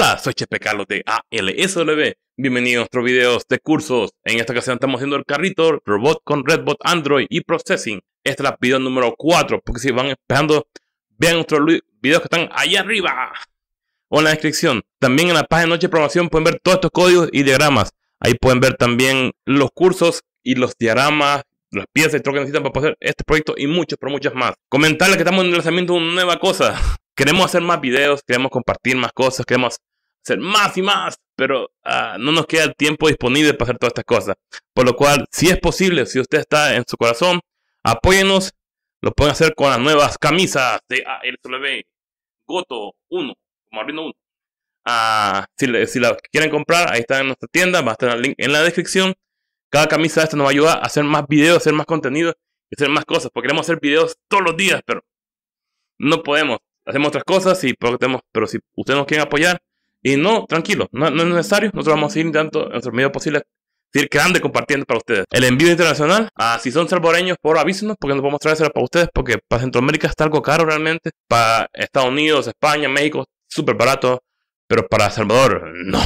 Hola, soy Chepe Carlos de ALSW. Bienvenidos a nuestros videos de cursos. En esta ocasión estamos haciendo el carrito robot con Redbot Android y Processing. Este es la video número 4, porque si van esperando, vean nuestros videos que están ahí arriba o en la descripción. También en la página de Noche de Programación pueden ver todos estos códigos y diagramas. Ahí pueden ver también los cursos y los diagramas, las piezas y todo lo que necesitan para hacer este proyecto y muchos, pero muchas más. Comentarles que estamos en el lanzamiento de una nueva cosa. Queremos hacer más videos, queremos compartir más cosas, queremos más y más, pero ah, no nos queda el tiempo disponible para hacer todas estas cosas. Por lo cual, si es posible, si usted está en su corazón, apóyenos. Lo pueden hacer con las nuevas camisas de ALW Goto 1, 1. Ah, si, las quieren comprar, ahí está en nuestra tienda, va a estar el link en la descripción. Cada camisa esta nos va a ayudar a hacer más videos, hacer más contenido y hacer más cosas, porque queremos hacer videos todos los días, pero no podemos. Hacemos otras cosas, y, porque tenemos, pero si ustedes nos quieren apoyar, y no, tranquilo, no, no es necesario. Nosotros vamos a ir tanto en nuestro medio posible seguir creando y compartiendo para ustedes. El envío internacional, ah, si son salvadoreños, por avísenos porque nos podemos traer para ustedes porque para Centroamérica está algo caro realmente. Para Estados Unidos, España, México, súper barato, pero para Salvador, no.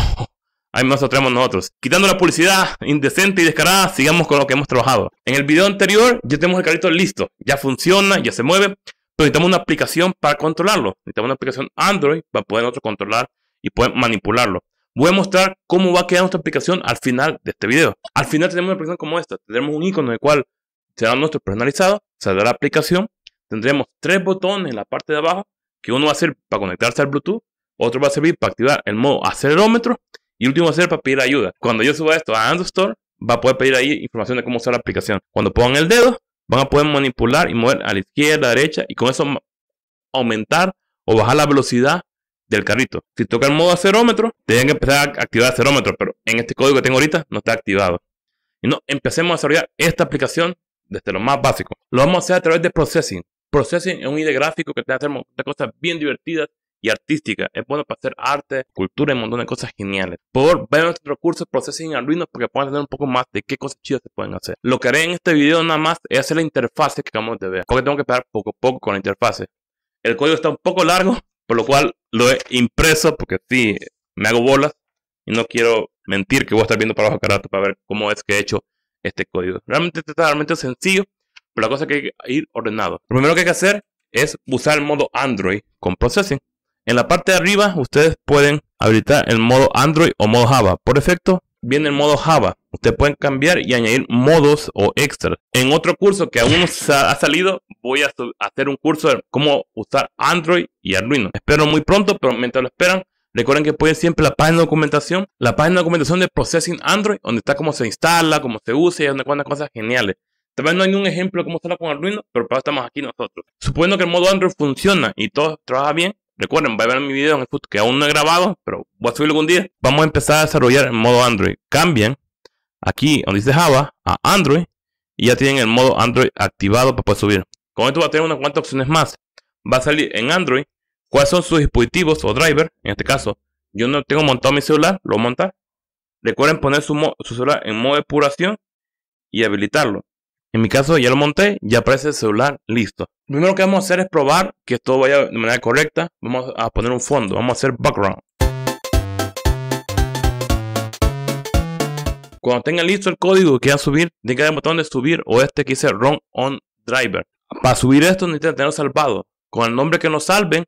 Ahí nos lo traemos nosotros. Quitando la publicidad indecente y descarada, sigamos con lo que hemos trabajado. En el video anterior ya tenemos el carrito listo, ya funciona, ya se mueve, pero necesitamos una aplicación para controlarlo. Necesitamos una aplicación Android para poder nosotros controlar y pueden manipularlo. Voy a mostrar cómo va a quedar nuestra aplicación al final de este video. Al final tenemos una aplicación como esta. Tendremos un icono en el cual será nuestro personalizado, saldrá la aplicación. Tendremos tres botones en la parte de abajo, que uno va a ser para conectarse al Bluetooth, otro va a servir para activar el modo acelerómetro y último va a ser para pedir ayuda. Cuando yo suba esto a Android Store, va a poder pedir ahí información de cómo usar la aplicación. Cuando pongan el dedo, van a poder manipular y mover a la izquierda, a la derecha y con eso aumentar o bajar la velocidad del carrito. Si toca el modo acerómetro tienen que empezar a activar acerómetro pero en este código que tengo ahorita no está activado. Y no, empecemos a desarrollar esta aplicación desde lo más básico. Lo vamos a hacer a través de Processing. Processing es un ID gráfico que te hace muchas cosas bien divertidas y artísticas. Es bueno para hacer arte, cultura y un montón de cosas geniales. Por favor ver nuestro curso Processing en Arduino porque puedan tener un poco más de qué cosas chidas se pueden hacer. Lo que haré en este video nada más es hacer la interfaz que acabamos de ver. Porque tengo que pegar poco a poco con la interfaz. El código está un poco largo, por lo cual lo he impreso porque si me hago bolas y no quiero mentir que voy a estar viendo para abajo rato para ver cómo es que he hecho este código. Realmente está realmente sencillo, pero la cosa que hay que ir ordenado. Lo primero que hay que hacer es usar el modo Android con Processing. En la parte de arriba ustedes pueden habilitar el modo Android o modo Java. Por defecto viene el modo Java. Ustedes pueden cambiar y añadir modos o extras. En otro curso que aún no ha salido, voy a hacer un curso de cómo usar Android y Arduino. Espero muy pronto, pero mientras lo esperan, recuerden que pueden siempre la página de documentación, la página de documentación de Processing Android, donde está cómo se instala, cómo se usa y donde cosas geniales. También no hay ningún ejemplo de cómo usarlo con Arduino, pero para estamos aquí nosotros. Suponiendo que el modo Android funciona y todo trabaja bien, Recuerden, va a ver mi video que aún no he grabado, pero voy a subirlo algún día. Vamos a empezar a desarrollar el modo Android. Cambien aquí donde dice Java a Android y ya tienen el modo Android activado para poder subir. Con esto va a tener unas cuantas opciones más. Va a salir en Android cuáles son sus dispositivos o driver. En este caso, yo no tengo montado mi celular, lo voy a montar. Recuerden poner su, celular en modo depuración y habilitarlo. En mi caso ya lo monté, ya aparece el celular, listo. Lo primero que vamos a hacer es probar que todo vaya de manera correcta. Vamos a poner un fondo, vamos a hacer background. Cuando tenga listo el código que va a subir, tenga el botón de subir o este que dice Run on Driver. Para subir esto necesitan tenerlo salvado. Con el nombre que nos salven,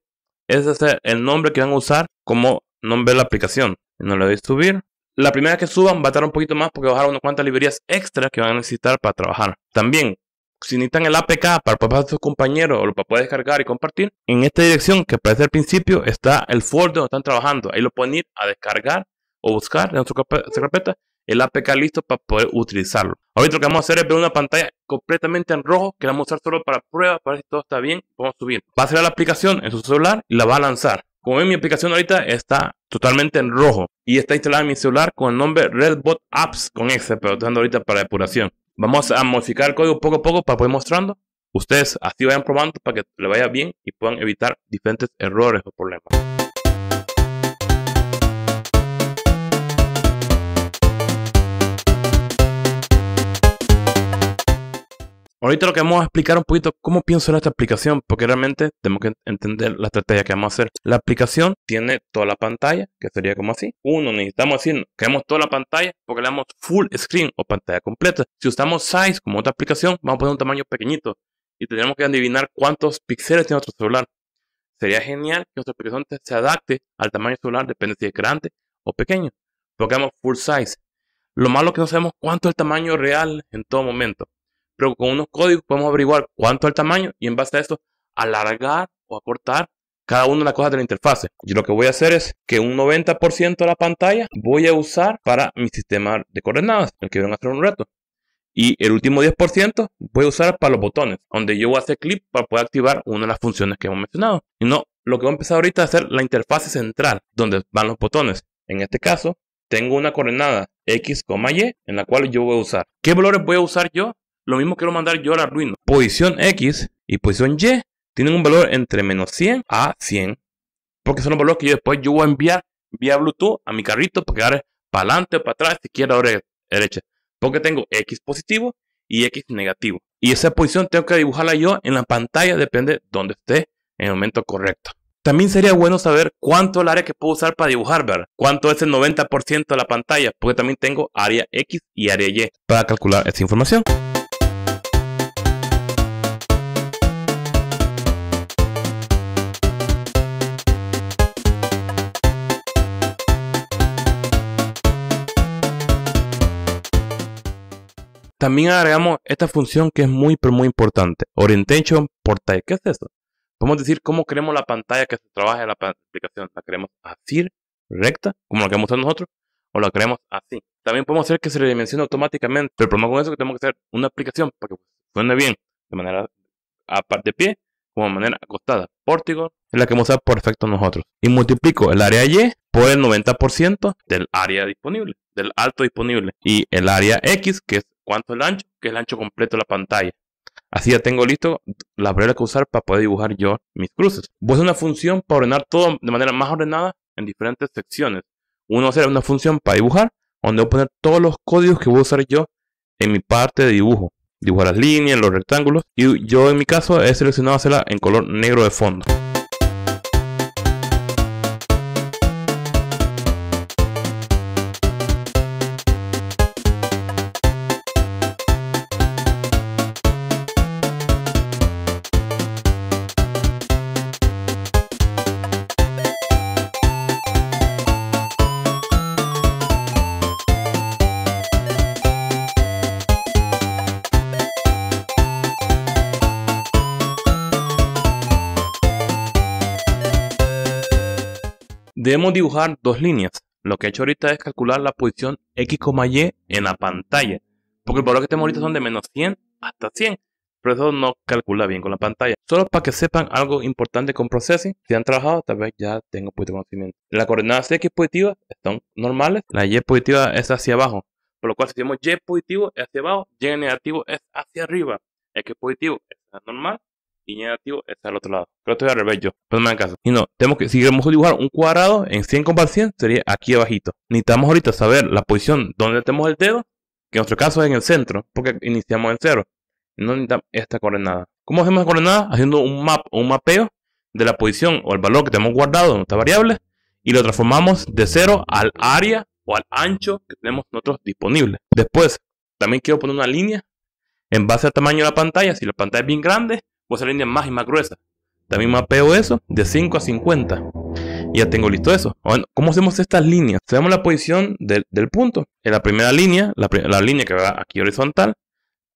ese es el nombre que van a usar como nombre de la aplicación. No le doy subir. La primera que suban va a tardar un poquito más porque bajaron unas cuantas librerías extra que van a necesitar para trabajar. También, si necesitan el APK para pasar a sus compañeros o lo para poder descargar y compartir, en esta dirección que aparece al principio está el folder donde están trabajando. Ahí lo pueden ir a descargar o buscar en nuestra carpeta el APK listo para poder utilizarlo. Ahorita lo que vamos a hacer es ver una pantalla completamente en rojo que la vamos a usar solo para prueba, para ver si todo está bien, vamos a subir. Va a ser la aplicación en su celular y la va a lanzar. Como ven, mi aplicación ahorita está totalmente en rojo y está instalada en mi celular con el nombre Redbot Apps con X pero dando ahorita para depuración. Vamos a modificar el código poco a poco para poder mostrando. Ustedes así vayan probando para que le vaya bien y puedan evitar diferentes errores o problemas. Ahorita lo que vamos a explicar un poquito cómo pienso en esta aplicación, porque realmente tenemos que entender la estrategia que vamos a hacer. La aplicación tiene toda la pantalla, que sería como así. Uno, necesitamos decir, queremos toda la pantalla porque le damos full screen o pantalla completa. Si usamos size como otra aplicación, vamos a poner un tamaño pequeñito y tendremos que adivinar cuántos píxeles tiene nuestro celular. Sería genial que nuestra aplicación se adapte al tamaño celular, depende si es grande o pequeño. Porque full size. Lo malo que no sabemos cuánto es el tamaño real en todo momento pero con unos códigos podemos averiguar cuánto es el tamaño y en base a esto alargar o acortar cada una de las cosas de la interfase. Yo lo que voy a hacer es que un 90% de la pantalla voy a usar para mi sistema de coordenadas, el que a hacer un reto Y el último 10% voy a usar para los botones, donde yo voy a hacer clic para poder activar una de las funciones que hemos mencionado. Y no, lo que voy a empezar ahorita es hacer la interfase central, donde van los botones. En este caso, tengo una coordenada X, Y, en la cual yo voy a usar. ¿Qué valores voy a usar yo? Lo mismo quiero mandar yo la ruina. Posición X y posición Y tienen un valor entre menos 100 a 100. Porque son los valores que yo después yo voy a enviar vía Bluetooth a mi carrito para quedar para adelante o para atrás, izquierda o derecha. Porque tengo X positivo y X negativo. Y esa posición tengo que dibujarla yo en la pantalla, depende dónde esté en el momento correcto. También sería bueno saber cuánto el área que puedo usar para dibujar, ¿verdad? Cuánto es el 90% de la pantalla, porque también tengo área X y área Y para calcular esta información. También agregamos esta función que es muy, pero muy importante. Orientation por ¿Qué es esto? Podemos decir cómo queremos la pantalla que se trabaje en la aplicación. ¿La queremos así, recta, como la que hemos a nosotros? ¿O la queremos así? También podemos hacer que se redimensione automáticamente. Pero el problema con eso es que tenemos que hacer una aplicación para que suene bien de manera a de pie como de manera acostada. Pórtico es la que hemos a perfecto nosotros. Y multiplico el área Y por el 90% del área disponible, del alto disponible. Y el área X, que es ¿Cuánto el ancho? Que es el ancho completo de la pantalla. Así ya tengo listo la barreras que usar para poder dibujar yo mis cruces. Voy a hacer una función para ordenar todo de manera más ordenada en diferentes secciones. Uno será una función para dibujar, donde voy a poner todos los códigos que voy a usar yo en mi parte de dibujo. Dibujar las líneas, los rectángulos. Y yo en mi caso he seleccionado hacerla en color negro de fondo. dibujar dos líneas. Lo que he hecho ahorita es calcular la posición X, Y en la pantalla. Porque el valor que tenemos ahorita son de menos 100 hasta 100. Pero eso no calcula bien con la pantalla. Solo para que sepan algo importante con Processing. Si han trabajado, tal vez ya tengo puesto conocimiento. Las coordenadas X positiva están normales. La Y positiva es hacia abajo. Por lo cual, si tenemos Y positivo es hacia abajo, Y negativo es hacia arriba. X positivo es normal y negativo está al otro lado. Pero estoy al revés yo, pero pues no me caso. Y no, tenemos que, si queremos dibujar un cuadrado en 100 con 100, sería aquí abajito. Necesitamos ahorita saber la posición donde tenemos el dedo, que en nuestro caso es en el centro, porque iniciamos en cero. No necesitamos esta coordenada. ¿Cómo hacemos la coordenada? Haciendo un map o un mapeo de la posición o el valor que tenemos guardado en nuestra variable y lo transformamos de cero al área o al ancho que tenemos nosotros disponible. Después, también quiero poner una línea en base al tamaño de la pantalla. Si la pantalla es bien grande, esa línea máxima más y más gruesa También mapeo eso de 5 a 50. Y ya tengo listo eso. Bueno, ¿Cómo hacemos estas líneas? Tenemos la posición del, punto. En la primera línea, la, línea que va aquí horizontal,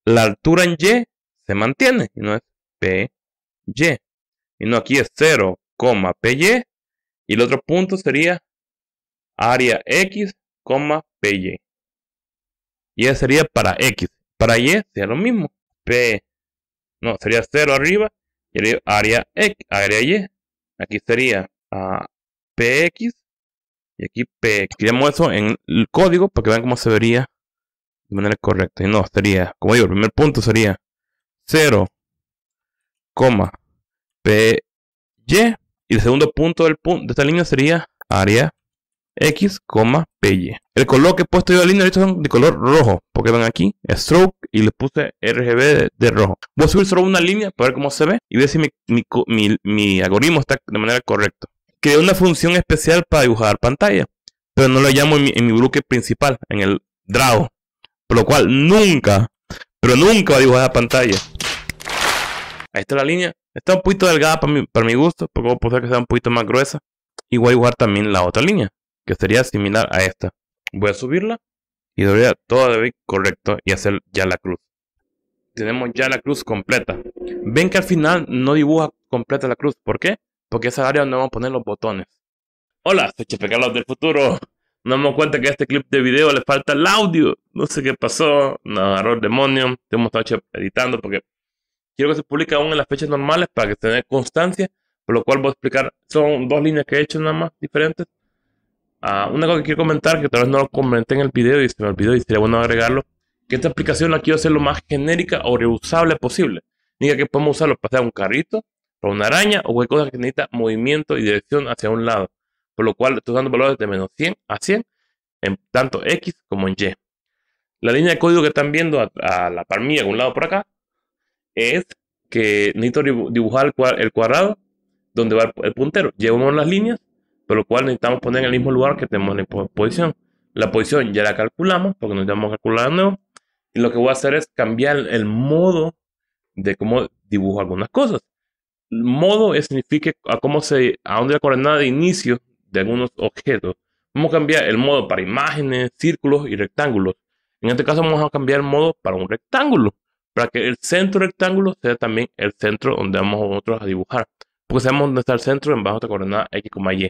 la altura en Y se mantiene. Y no es PY. Y no, aquí es 0, PY. Y el otro punto sería área X, PY. Y ese sería para X. Para Y sería lo mismo. P, no, sería 0 arriba y área X, área Y. Aquí sería a ah, PX y aquí PX. Escribimos eso en el código para que vean cómo se vería de manera correcta. Y no, sería, como digo, el primer punto sería 0, PY. Y el segundo punto del punto de esta línea sería área X, PY. El color que he puesto yo la línea son de color rojo, porque ven aquí, stroke, y le puse RGB de, rojo. Voy a subir solo una línea para ver cómo se ve y ver si mi, algoritmo está de manera correcta. Creé una función especial para dibujar pantalla, pero no la llamo en mi, bloque principal, en el draw, por lo cual nunca, pero nunca voy a dibujar pantalla. Ahí está la línea. Está un poquito delgada para mi, gusto, porque a poner que sea un poquito más gruesa. Y voy a dibujar también la otra línea que sería similar a esta. Voy a subirla y debería todo de correcto y hacer ya la cruz. Tenemos ya la cruz completa. Ven que al final no dibuja completa la cruz. ¿Por qué? Porque esa área donde vamos a poner los botones. Hola, soy Chepe Carlos del futuro. No damos cuenta que a este clip de video le falta el audio. No sé qué pasó. No, error demonio. demonio. Hemos estado editando porque quiero que se publique aún en las fechas normales para que tenga constancia. Por lo cual voy a explicar. Son dos líneas que he hecho nada más diferentes Ah, una cosa que quiero comentar, que tal vez no lo comenté en el video y se me olvidó y sería bueno agregarlo, que esta aplicación la quiero hacer lo más genérica o reusable posible. Diga que podemos usarlo para hacer un carrito, o una araña o cualquier cosa que necesita movimiento y dirección hacia un lado. Por lo cual estoy dando valores de menos 100 a 100 en tanto X como en Y. La línea de código que están viendo a, la palmilla de un lado por acá, es que necesito dibujar el cuadrado donde va el puntero. Llevamos las líneas por lo cual necesitamos poner en el mismo lugar que tenemos la posición. La posición ya la calculamos, porque nos estamos calculando Y lo que voy a hacer es cambiar el modo de cómo dibujo algunas cosas. El modo significa a cómo se, a dónde la coordenada de inicio de algunos objetos. Vamos a cambiar el modo para imágenes, círculos y rectángulos. En este caso vamos a cambiar el modo para un rectángulo, para que el centro rectángulo sea también el centro donde vamos nosotros a dibujar. Porque sabemos dónde está el centro en bajo de coordenada x, y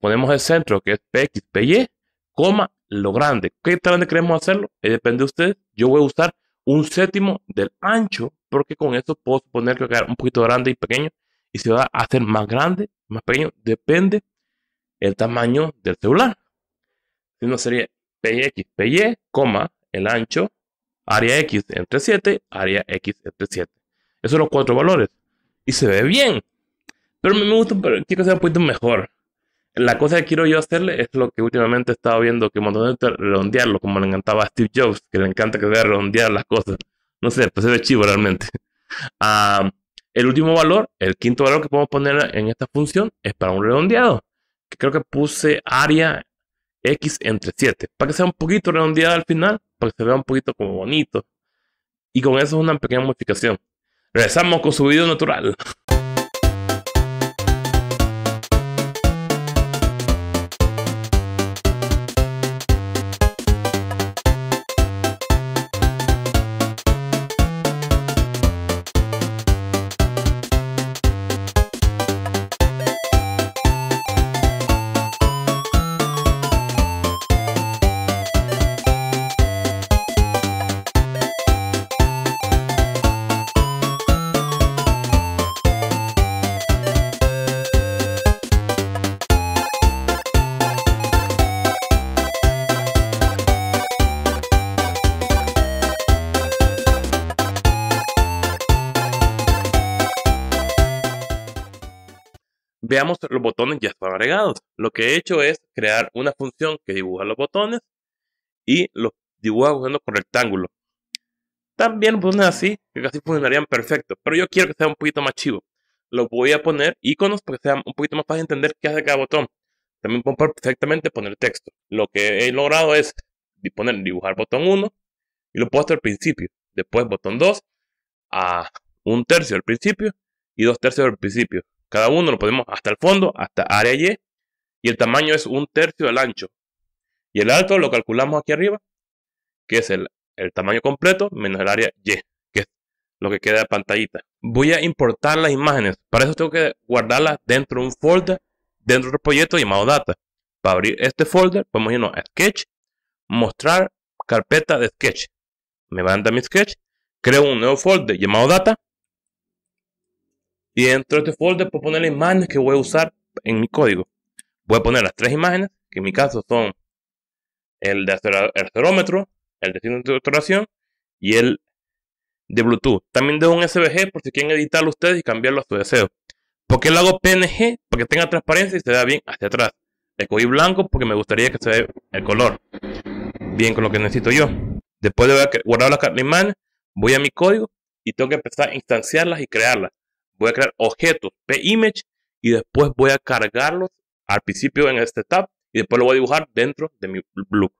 ponemos el centro que es PX, PY, coma, lo grande. ¿Qué tan grande queremos hacerlo? Eh, depende de ustedes. Yo voy a usar un séptimo del ancho porque con eso puedo suponer que va a quedar un poquito grande y pequeño y se va a hacer más grande, más pequeño. Depende el tamaño del celular. Si no sería PX, PY, coma, el ancho, área X entre 7, área X entre 7. Esos son los cuatro valores. Y se ve bien. Pero me gusta, pero quiero que sea un poquito mejor la cosa que quiero yo hacerle es lo que últimamente he estado viendo, que un redondearlo, como le encantaba a Steve Jobs, que le encanta que vea redondear las cosas. No sé, pues es de chivo realmente. Ah, el último valor, el quinto valor que podemos poner en esta función es para un redondeado. Que creo que puse área x entre 7, para que sea un poquito redondeado al final, para que se vea un poquito como bonito. Y con eso es una pequeña modificación. Regresamos con su video natural. los botones ya están agregados. Lo que he hecho es crear una función que dibuja los botones y los dibuja usando con rectángulo. También botones así, que casi funcionarían perfecto, pero yo quiero que sea un poquito más chivo. lo voy a poner iconos para que sea un poquito más fácil entender qué hace cada botón. También puedo perfectamente poner texto. Lo que he logrado es dibujar botón 1 y lo puedo hacer al principio. Después botón 2 a un tercio al principio y dos tercios al principio. Cada uno lo podemos hasta el fondo, hasta área Y, y el tamaño es un tercio del ancho. Y el alto lo calculamos aquí arriba, que es el, tamaño completo menos el área Y, que es lo que queda de pantallita. Voy a importar las imágenes. Para eso tengo que guardarlas dentro de un folder, dentro del proyecto llamado Data. Para abrir este folder, podemos irnos a Sketch, mostrar carpeta de Sketch. Me manda mi Sketch, creo un nuevo folder llamado Data y dentro de este folder puedo poner las imágenes que voy a usar en mi código. Voy a poner las tres imágenes, que en mi caso son el de acelerómetro, el de signo de y el de Bluetooth. También dejo un SVG por si quieren editarlo ustedes y cambiarlo a su deseo. ¿Por qué lo hago PNG? Porque tenga transparencia y se vea bien hacia atrás. Escogí blanco porque me gustaría que se vea el color. Bien con lo que necesito yo. Después de haber guardado las imágenes, voy a mi código y tengo que empezar a instanciarlas y crearlas voy a crear objetos p-image y después voy a cargarlos al principio en este tab y después lo voy a dibujar dentro de mi blue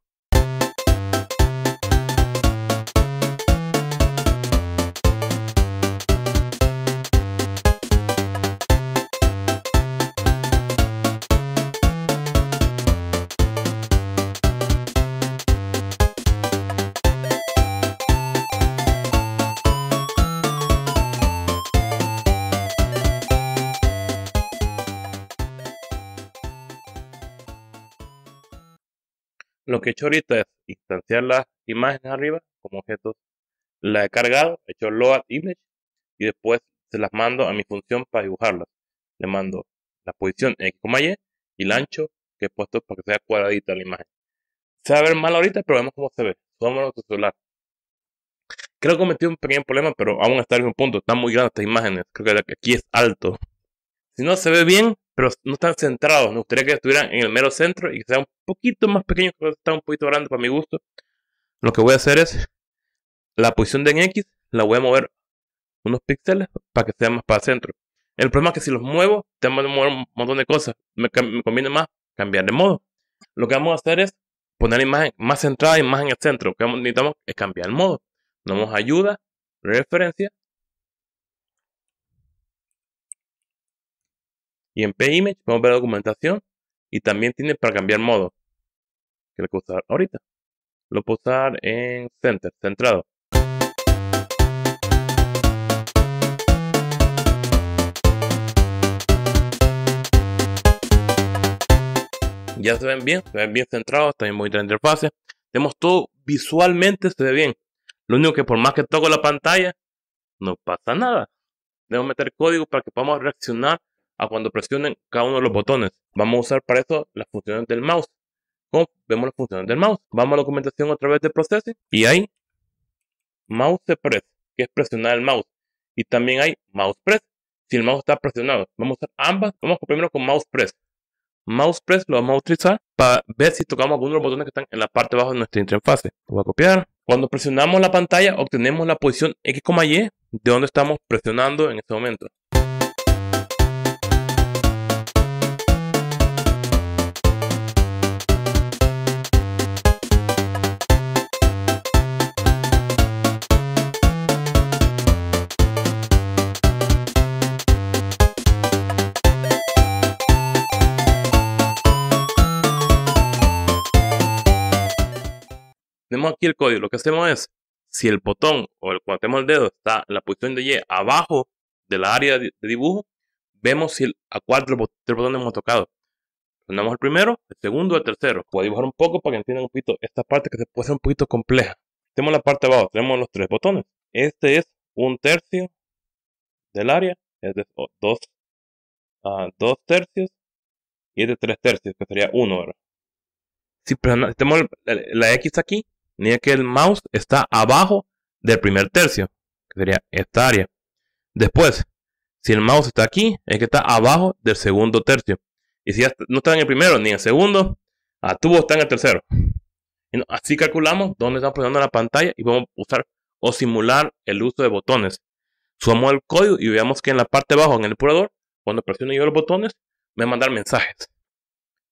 Lo que he hecho ahorita es instanciar las imágenes arriba como objetos. La he cargado, he hecho load image y después se las mando a mi función para dibujarlas. Le mando la posición X, Y y el ancho que he puesto para que sea cuadradita la imagen. Se va a ver mal ahorita, pero vemos cómo se ve. Subamos nuestro celular. Creo que cometí un pequeño problema, pero aún está en un punto. Están muy grandes estas imágenes. Creo que aquí es alto. Si no se ve bien, pero no están centrados. Me gustaría que estuvieran en el mero centro y que sea un poquito más pequeño. que está un poquito grande para mi gusto. Lo que voy a hacer es la posición de en X, la voy a mover unos píxeles para que sea más para el centro. El problema es que si los muevo, tengo que mover un montón de cosas. Me, conviene más cambiar de modo. Lo que vamos a hacer es poner la imagen más centrada y más en el centro. Lo que necesitamos es cambiar el modo. Nos ayuda, referencia, Y en PImage podemos ver la documentación y también tiene para cambiar modo. Que le puedo usar ahorita. Lo puedo usar en Center, centrado. Ya se ven bien, se ven bien centrados, también muy la interfase. Tenemos todo visualmente, se ve bien. Lo único que por más que toco la pantalla, no pasa nada. Debo meter código para que podamos reaccionar a cuando presionen cada uno de los botones. Vamos a usar para eso las funciones del mouse. ¿Cómo? Vemos las funciones del mouse. Vamos a la documentación a través de Processing y hay Mouse Press, que es presionar el mouse. Y también hay Mouse Press, si el mouse está presionado. Vamos a usar ambas. Vamos primero con Mouse Press. Mouse Press lo vamos a utilizar para ver si tocamos algunos de los botones que están en la parte de abajo de nuestra interfase. Lo voy a copiar. Cuando presionamos la pantalla, obtenemos la posición X, Y de donde estamos presionando en este momento. aquí el código, lo que hacemos es, si el botón o el, cuando tenemos el dedo está en la posición de Y abajo de la área de dibujo, vemos si a cuatro tres botones hemos tocado. Tenemos el primero, el segundo, el tercero. Voy a dibujar un poco para que entiendan un poquito esta parte que se puede ser un poquito compleja. Tenemos la parte de abajo, tenemos los tres botones. Este es un tercio del área, es de dos, ah, dos tercios y de tres tercios, que sería uno, Si, tenemos la X aquí, ni que el mouse está abajo del primer tercio, que sería esta área. Después, si el mouse está aquí, es que está abajo del segundo tercio. Y si no está en el primero ni en el segundo, a ah, tubo está en el tercero. así calculamos dónde estamos poniendo la pantalla y vamos a usar o simular el uso de botones. Sumamos el código y veamos que en la parte de abajo, en el depurador, cuando presiono yo los botones, me mandan mandar mensajes.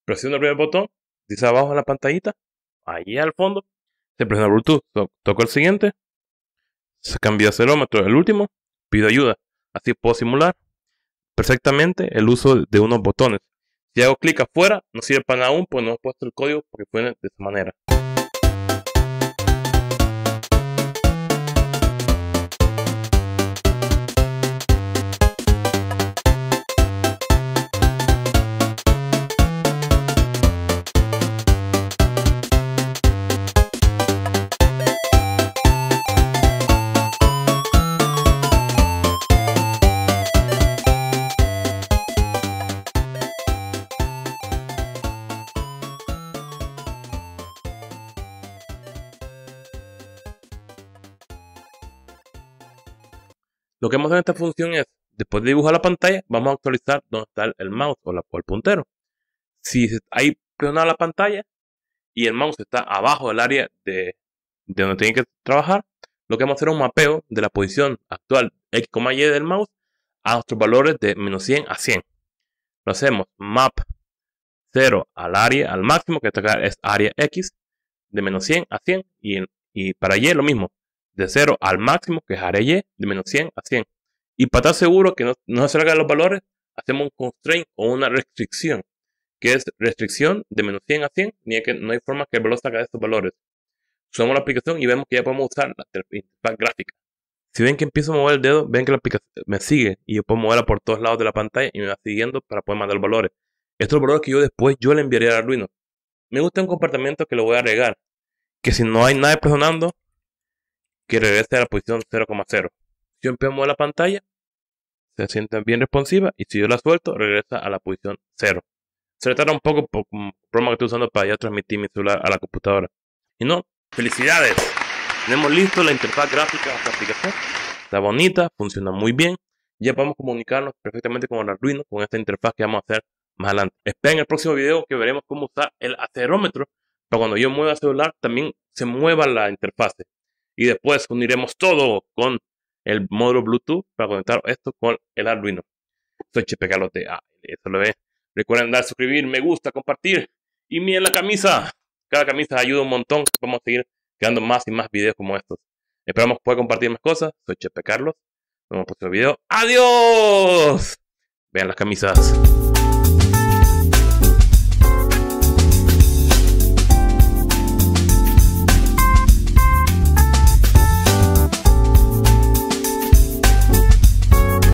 Presiono el primer botón, dice abajo en la pantallita, allí al fondo, se presiona Bluetooth, toco el siguiente, se cambia el celómetro, el último, pido ayuda. Así puedo simular perfectamente el uso de unos botones. Si hago clic afuera, no sirve para aún, pues no he puesto el código porque fue de esa manera. Lo que vamos a hacer en esta función es, después de dibujar la pantalla, vamos a actualizar dónde está el mouse o, el puntero. Si hay presionada la pantalla y el mouse está abajo del área de, donde tiene que trabajar, lo que vamos a hacer es un mapeo de la posición actual X, Y del mouse a nuestros valores de menos 100 a 100. Lo hacemos map 0 al área, al máximo, que está acá es área X, de menos 100 a 100, y para Y lo mismo, de 0 al máximo, que es de menos 100 a 100. Y para estar seguro que no, no se salgan los valores, hacemos un constraint o una restricción, que es restricción de menos 100 a 100, ni que, no hay forma que el valor salga de estos valores. Usamos la aplicación y vemos que ya podemos usar la interfaz gráfica. Si ven que empiezo a mover el dedo, ven que la aplicación me sigue y yo puedo moverla por todos lados de la pantalla y me va siguiendo para poder mandar valores. Estos valores que yo después yo le enviaré al Arduino. Me gusta un comportamiento que lo voy a agregar, que si no hay nadie presionando que regrese a la posición 0,0. Si yo mover la pantalla, se siente bien responsiva y si yo la suelto, regresa a la posición 0. Se retarda un poco por programa que estoy usando para ya transmitir mi celular a la computadora. Y no, felicidades. Tenemos listo la interfaz gráfica de esta aplicación. Está bonita, funciona muy bien. Ya podemos comunicarnos perfectamente con el Arduino, con esta interfaz que vamos a hacer más adelante. Esperen el próximo video que veremos cómo usar el acelerómetro para cuando yo mueva el celular también se mueva la interfaz y después uniremos todo con el módulo Bluetooth para conectar esto con el Arduino. Soy Chepe Carlos ah, eso lo ve. Recuerden dar, suscribir, me gusta, compartir. Y miren la camisa. Cada camisa ayuda un montón. Vamos a seguir creando más y más videos como estos. Esperamos poder compartir más cosas. Soy Chepe Carlos. Nos vemos en el video. ¡Adiós! Vean las camisas.